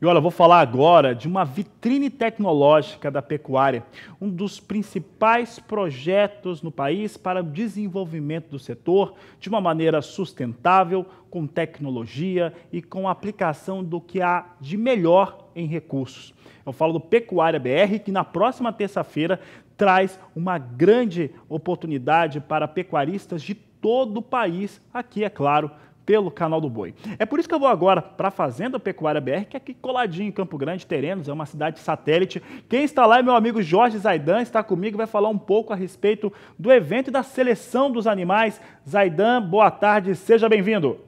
E olha, eu vou falar agora de uma vitrine tecnológica da pecuária, um dos principais projetos no país para o desenvolvimento do setor de uma maneira sustentável, com tecnologia e com aplicação do que há de melhor em recursos. Eu falo do Pecuária BR, que na próxima terça-feira traz uma grande oportunidade para pecuaristas de todo o país, aqui, é claro, pelo Canal do Boi. É por isso que eu vou agora para a Fazenda Pecuária BR, que é aqui coladinho em Campo Grande, Terenos, é uma cidade satélite. Quem está lá é meu amigo Jorge Zaidan, está comigo e vai falar um pouco a respeito do evento e da seleção dos animais. Zaidan, boa tarde, seja bem-vindo.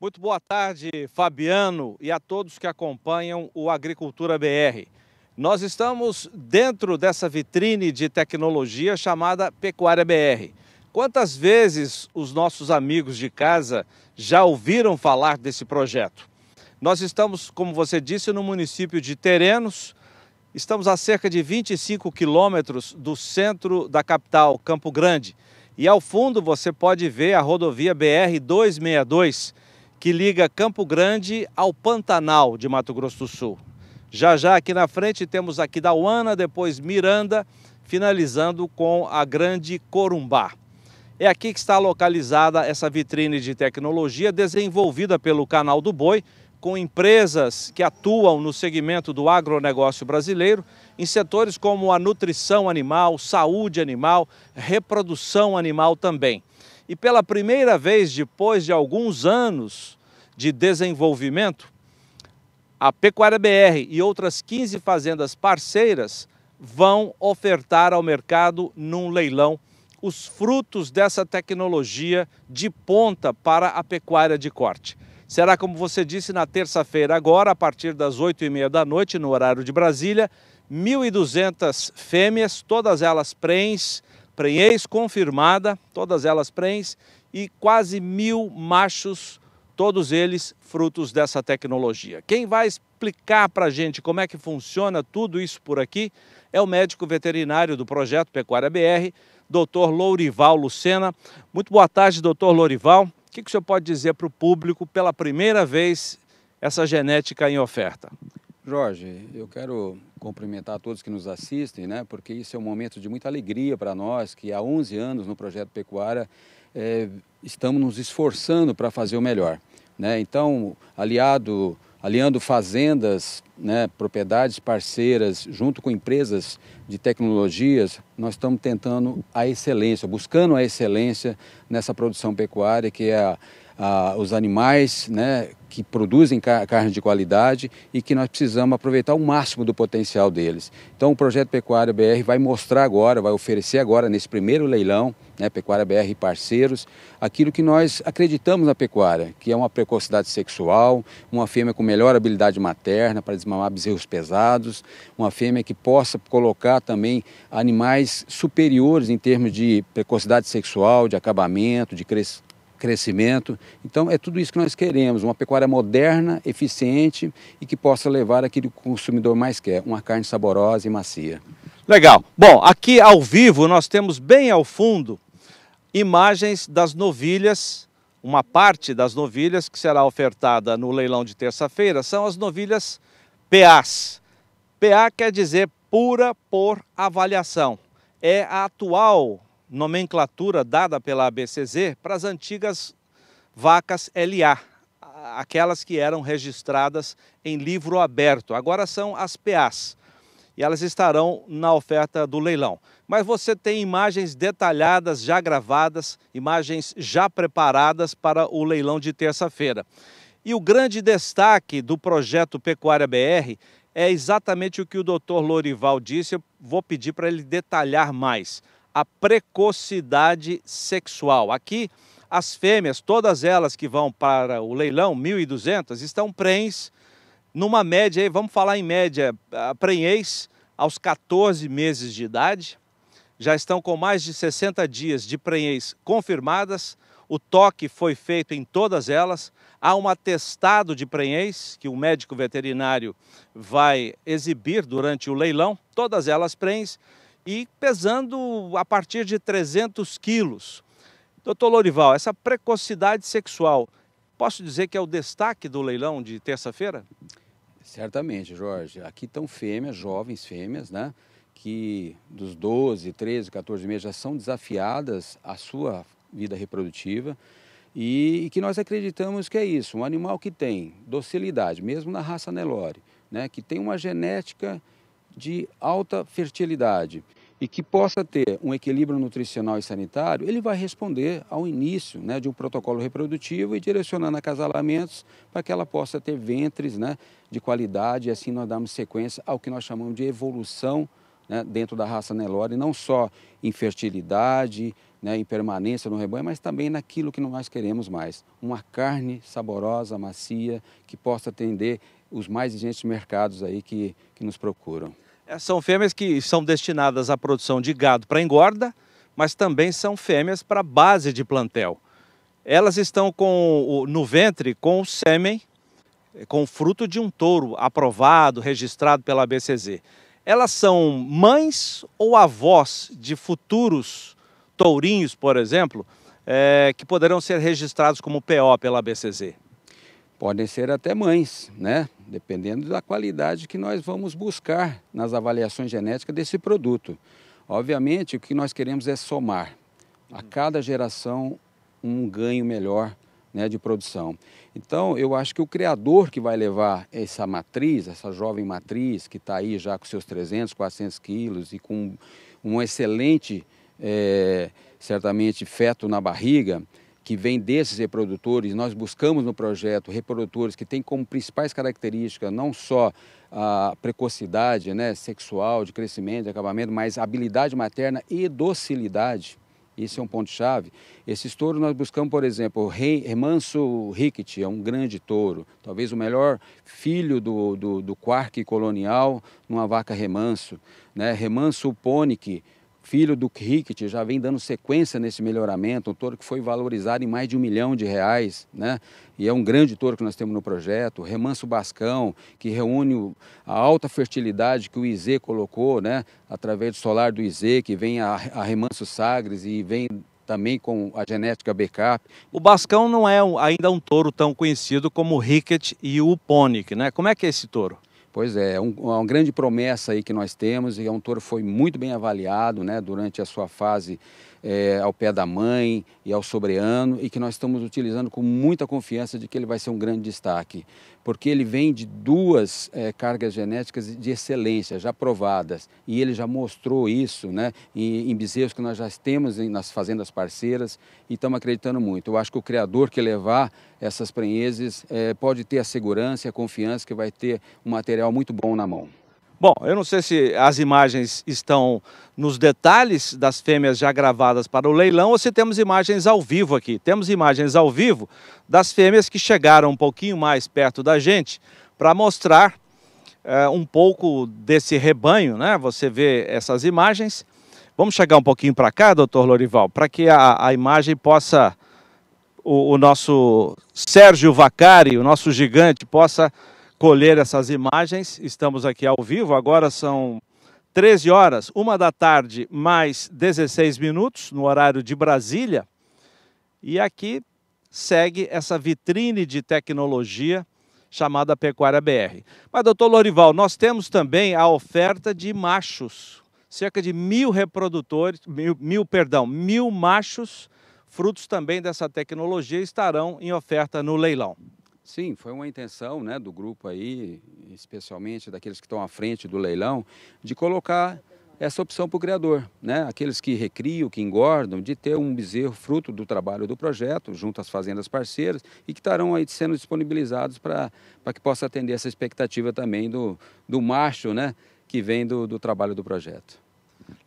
Muito boa tarde, Fabiano, e a todos que acompanham o Agricultura BR. Nós estamos dentro dessa vitrine de tecnologia chamada Pecuária BR. Quantas vezes os nossos amigos de casa já ouviram falar desse projeto? Nós estamos, como você disse, no município de Terenos. Estamos a cerca de 25 quilômetros do centro da capital, Campo Grande. E ao fundo você pode ver a rodovia BR 262, que liga Campo Grande ao Pantanal de Mato Grosso do Sul. Já já aqui na frente temos aqui da Uana, depois Miranda, finalizando com a Grande Corumbá. É aqui que está localizada essa vitrine de tecnologia desenvolvida pelo Canal do Boi, com empresas que atuam no segmento do agronegócio brasileiro, em setores como a nutrição animal, saúde animal, reprodução animal também. E pela primeira vez depois de alguns anos de desenvolvimento, a Pecuária BR e outras 15 fazendas parceiras vão ofertar ao mercado num leilão os frutos dessa tecnologia de ponta para a pecuária de corte. Será, como você disse, na terça-feira, agora, a partir das 8h30 da noite, no horário de Brasília, 1.200 fêmeas, todas elas prens, prenhez confirmada, todas elas prens, e quase mil machos todos eles frutos dessa tecnologia. Quem vai explicar para a gente como é que funciona tudo isso por aqui é o médico veterinário do projeto Pecuária BR, doutor Lourival Lucena. Muito boa tarde, doutor Lourival. O que, que o senhor pode dizer para o público pela primeira vez essa genética em oferta? Jorge, eu quero cumprimentar todos que nos assistem, né, porque isso é um momento de muita alegria para nós, que há 11 anos no Projeto Pecuária é, estamos nos esforçando para fazer o melhor. Né? Então, aliado, aliando fazendas, né, propriedades parceiras, junto com empresas de tecnologias, nós estamos tentando a excelência, buscando a excelência nessa produção pecuária, que é a ah, os animais né, que produzem car carne de qualidade e que nós precisamos aproveitar o máximo do potencial deles. Então, o projeto Pecuária BR vai mostrar agora, vai oferecer agora, nesse primeiro leilão, né, Pecuária BR e parceiros, aquilo que nós acreditamos na pecuária, que é uma precocidade sexual, uma fêmea com melhor habilidade materna para desmamar bezerros pesados, uma fêmea que possa colocar também animais superiores em termos de precocidade sexual, de acabamento, de crescimento crescimento. Então, é tudo isso que nós queremos: uma pecuária moderna, eficiente e que possa levar aquilo que o consumidor mais quer, uma carne saborosa e macia. Legal. Bom, aqui ao vivo nós temos bem ao fundo imagens das novilhas. Uma parte das novilhas que será ofertada no leilão de terça-feira são as novilhas PAs. PA quer dizer pura por avaliação. É a atual nomenclatura dada pela ABCZ para as antigas vacas LA, aquelas que eram registradas em livro aberto. Agora são as PAs e elas estarão na oferta do leilão. Mas você tem imagens detalhadas já gravadas, imagens já preparadas para o leilão de terça-feira. E o grande destaque do projeto Pecuária BR é exatamente o que o doutor Lorival disse, eu vou pedir para ele detalhar mais a precocidade sexual. Aqui, as fêmeas, todas elas que vão para o leilão, 1.200, estão prens, numa média, vamos falar em média, prenhez aos 14 meses de idade, já estão com mais de 60 dias de prenhez confirmadas, o toque foi feito em todas elas, há um atestado de prenhez que o médico veterinário vai exibir durante o leilão, todas elas prens e pesando a partir de 300 quilos. Doutor Lorival, essa precocidade sexual, posso dizer que é o destaque do leilão de terça-feira? Certamente, Jorge. Aqui estão fêmeas, jovens fêmeas, né? Que dos 12, 13, 14 meses já são desafiadas a sua vida reprodutiva e que nós acreditamos que é isso, um animal que tem docilidade, mesmo na raça Nelore, né? Que tem uma genética de alta fertilidade e que possa ter um equilíbrio nutricional e sanitário, ele vai responder ao início né, de um protocolo reprodutivo e direcionando acasalamentos para que ela possa ter ventres né, de qualidade e assim nós damos sequência ao que nós chamamos de evolução né, dentro da raça Nelore, não só em fertilidade, né, em permanência no rebanho, mas também naquilo que nós queremos mais, uma carne saborosa, macia, que possa atender os mais exigentes mercados aí que, que nos procuram. É, são fêmeas que são destinadas à produção de gado para engorda, mas também são fêmeas para base de plantel. Elas estão com no ventre com o sêmen, eh, com o fruto de um touro aprovado, registrado pela BCZ. Elas são mães ou avós de futuros tourinhos, por exemplo, é, que poderão ser registrados como PO pela BCZ? podem ser até mães, né? Dependendo da qualidade que nós vamos buscar nas avaliações genéticas desse produto. Obviamente, o que nós queremos é somar a cada geração um ganho melhor né, de produção. Então, eu acho que o criador que vai levar essa matriz, essa jovem matriz que está aí já com seus 300, 400 quilos e com um excelente, é, certamente, feto na barriga, que vem desses reprodutores, nós buscamos no projeto reprodutores que têm como principais características não só a precocidade né, sexual, de crescimento, de acabamento, mas habilidade materna e docilidade. Esse é um ponto-chave. esses touros nós buscamos, por exemplo, o rei Hermanso Rickett, é um grande touro, talvez o melhor filho do, do, do quark colonial numa vaca remanso. Né? Remanso Ponic, filho do Cricket, já vem dando sequência nesse melhoramento, um touro que foi valorizado em mais de um milhão de reais, né? E é um grande touro que nós temos no projeto, Remanso Bascão, que reúne a alta fertilidade que o IZ colocou, né? Através do solar do IZ, que vem a, a Remanso Sagres e vem também com a genética backup. O Bascão não é ainda um touro tão conhecido como o Ricket e o Ponic, né? Como é que é esse touro? Pois é, é um, é uma grande promessa aí que nós temos e é um touro foi muito bem avaliado né, durante a sua fase é, ao pé da mãe e ao sobreano e que nós estamos utilizando com muita confiança de que ele vai ser um grande destaque, porque ele vem de duas é, cargas genéticas de excelência já provadas e ele já mostrou isso né, em, em bezerros que nós já temos em, nas fazendas parceiras e estamos acreditando muito. Eu acho que o criador que levar essas prenheses é, pode ter a segurança e a confiança que vai ter um material muito bom na mão. Bom, eu não sei se as imagens estão nos detalhes das fêmeas já gravadas para o leilão ou se temos imagens ao vivo aqui. Temos imagens ao vivo das fêmeas que chegaram um pouquinho mais perto da gente para mostrar é, um pouco desse rebanho, né? Você vê essas imagens. Vamos chegar um pouquinho para cá, doutor Lorival, para que a, a, imagem possa, o, o nosso Sérgio Vacari, o nosso gigante, possa colher essas imagens. Estamos aqui ao vivo, agora são 13 horas, uma da tarde, mais 16 minutos, no horário de Brasília. E aqui segue essa vitrine de tecnologia chamada Pecuária BR. Mas, doutor Lorival, nós temos também a oferta de machos, cerca de mil reprodutores, mil, mil perdão, mil machos, frutos também dessa tecnologia, estarão em oferta no leilão. Sim, foi uma intenção né, do grupo aí, especialmente daqueles que estão à frente do leilão, de colocar essa opção para o criador, né? aqueles que recriam, que engordam, de ter um bezerro fruto do trabalho do projeto, junto às fazendas parceiras, e que estarão aí sendo disponibilizados para que possa atender essa expectativa também do, do macho né? que vem do, do trabalho do projeto.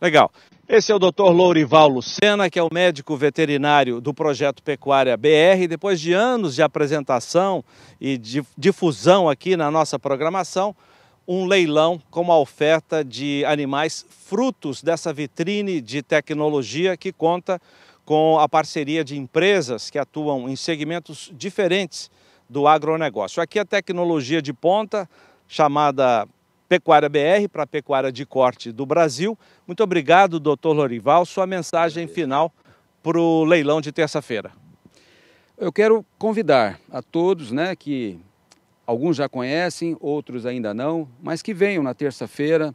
Legal. Esse é o Dr. Lourival Lucena, que é o médico veterinário do projeto Pecuária BR. Depois de anos de apresentação e de difusão aqui na nossa programação, um leilão com uma oferta de animais frutos dessa vitrine de tecnologia que conta com a parceria de empresas que atuam em segmentos diferentes do agronegócio. Aqui a tecnologia de ponta chamada Pecuária BR para a Pecuária de Corte do Brasil. Muito obrigado, doutor Lorival. Sua mensagem final para o leilão de terça-feira. Eu quero convidar a todos né, que alguns já conhecem, outros ainda não, mas que venham na terça-feira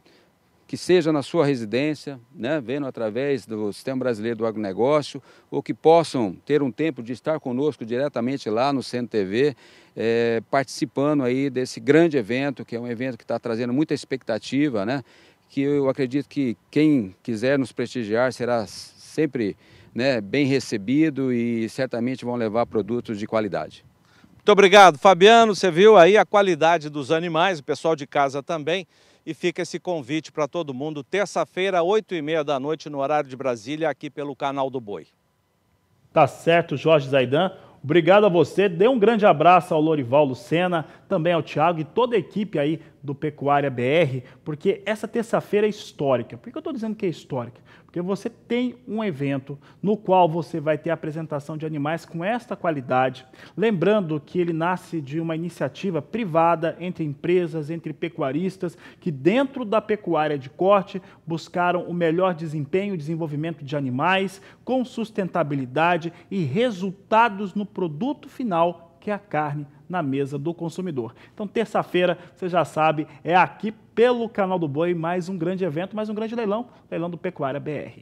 que seja na sua residência, né, vendo através do Sistema Brasileiro do Agronegócio, ou que possam ter um tempo de estar conosco diretamente lá no CNTV, é, eh, participando aí desse grande evento, que é um evento que está trazendo muita expectativa, né, que eu acredito que quem quiser nos prestigiar será sempre né, bem recebido e certamente vão levar produtos de qualidade. Muito obrigado, Fabiano. Você viu aí a qualidade dos animais, o pessoal de casa também. E fica esse convite para todo mundo, terça-feira, 8h30 da noite, no horário de Brasília, aqui pelo canal do Boi. Tá certo, Jorge Zaidan. Obrigado a você. Dê um grande abraço ao Lorival Lucena, também ao Tiago e toda a equipe aí do Pecuária BR, porque essa terça-feira é histórica. Por que eu estou dizendo que é histórica? Porque você tem um evento no qual você vai ter a apresentação de animais com esta qualidade. Lembrando que ele nasce de uma iniciativa privada entre empresas, entre pecuaristas, que dentro da pecuária de corte buscaram o melhor desempenho e desenvolvimento de animais, com sustentabilidade e resultados no produto final, que é a carne na mesa do consumidor. Então, terça-feira, você já sabe, é aqui pelo canal do Boi mais um grande evento, mais um grande leilão, leilão do Pecuária BR.